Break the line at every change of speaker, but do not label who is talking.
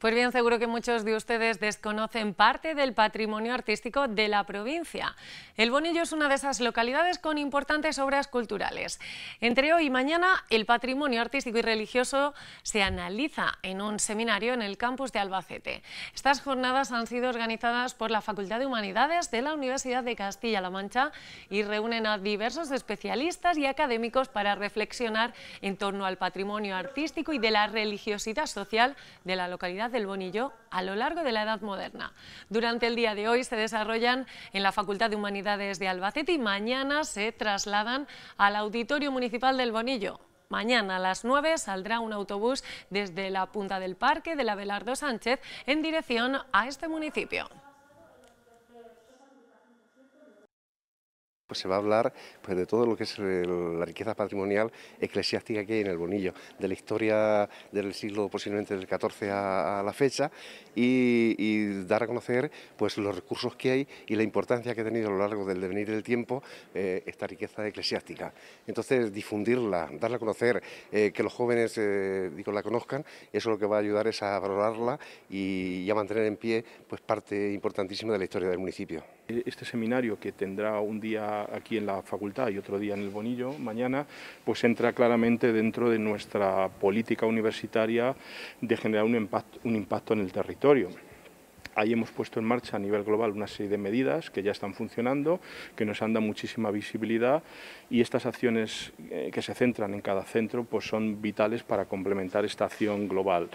Pues bien, seguro que muchos de ustedes desconocen parte del patrimonio artístico de la provincia. El Bonillo es una de esas localidades con importantes obras culturales. Entre hoy y mañana, el patrimonio artístico y religioso se analiza en un seminario en el campus de Albacete. Estas jornadas han sido organizadas por la Facultad de Humanidades de la Universidad de Castilla-La Mancha y reúnen a diversos especialistas y académicos para reflexionar en torno al patrimonio artístico y de la religiosidad social de la localidad del Bonillo a lo largo de la Edad Moderna. Durante el día de hoy se desarrollan en la Facultad de Humanidades de Albacete y mañana se trasladan al Auditorio Municipal del Bonillo. Mañana a las 9 saldrá un autobús desde la punta del parque de la Velardo Sánchez en dirección a este municipio.
pues se va a hablar pues, de todo lo que es la riqueza patrimonial eclesiástica que hay en el Bonillo, de la historia del siglo posiblemente del XIV a, la fecha y, dar a conocer pues, los recursos que hay y la importancia que ha tenido a lo largo del devenir del tiempo eh, esta riqueza eclesiástica. Entonces, difundirla, darla a conocer, eh, que los jóvenes eh, digo, la conozcan, eso lo que va a ayudar es a valorarla y, y a mantener en pie pues, parte importantísima de la historia del municipio.
Este seminario que tendrá un día aquí en la facultad y otro día en el Bonillo, mañana, pues entra claramente dentro de nuestra política universitaria de generar un impacto, un impacto en el territorio. Ahí hemos puesto en marcha a nivel global una serie de medidas que ya están funcionando, que nos han dado muchísima visibilidad y estas acciones eh, que se centran en cada centro pues son vitales para complementar esta acción global.